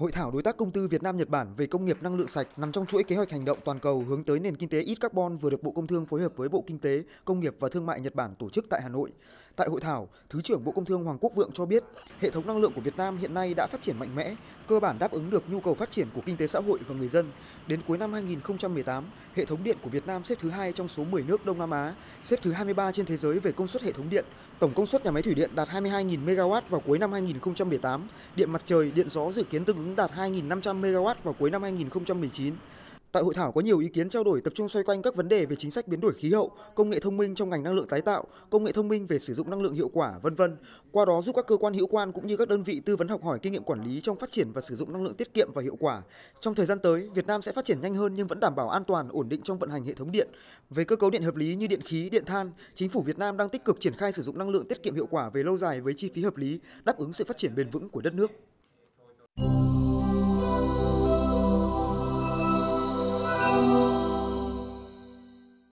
Hội thảo đối tác công tư Việt Nam Nhật Bản về công nghiệp năng lượng sạch nằm trong chuỗi kế hoạch hành động toàn cầu hướng tới nền kinh tế ít carbon vừa được Bộ Công Thương phối hợp với Bộ Kinh tế, Công nghiệp và Thương mại Nhật Bản tổ chức tại Hà Nội. Tại hội thảo, Thứ trưởng Bộ Công Thương Hoàng Quốc Vượng cho biết, hệ thống năng lượng của Việt Nam hiện nay đã phát triển mạnh mẽ, cơ bản đáp ứng được nhu cầu phát triển của kinh tế xã hội và người dân. Đến cuối năm 2018, hệ thống điện của Việt Nam xếp thứ hai trong số 10 nước Đông Nam Á, xếp thứ 23 trên thế giới về công suất hệ thống điện. Tổng công suất nhà máy thủy điện đạt 22.000 MW vào cuối năm 2018. Điện mặt trời, điện gió dự kiến tương ứng đạt 2.500 MW vào cuối năm 2019. Tại hội thảo có nhiều ý kiến trao đổi tập trung xoay quanh các vấn đề về chính sách biến đổi khí hậu, công nghệ thông minh trong ngành năng lượng tái tạo, công nghệ thông minh về sử dụng năng lượng hiệu quả, vân vân. Qua đó giúp các cơ quan hữu quan cũng như các đơn vị tư vấn học hỏi kinh nghiệm quản lý trong phát triển và sử dụng năng lượng tiết kiệm và hiệu quả. Trong thời gian tới, Việt Nam sẽ phát triển nhanh hơn nhưng vẫn đảm bảo an toàn, ổn định trong vận hành hệ thống điện. Về cơ cấu điện hợp lý như điện khí, điện than, chính phủ Việt Nam đang tích cực triển khai sử dụng năng lượng tiết kiệm hiệu quả về lâu dài với chi phí hợp lý, đáp ứng sự phát triển bền vững của đất nước.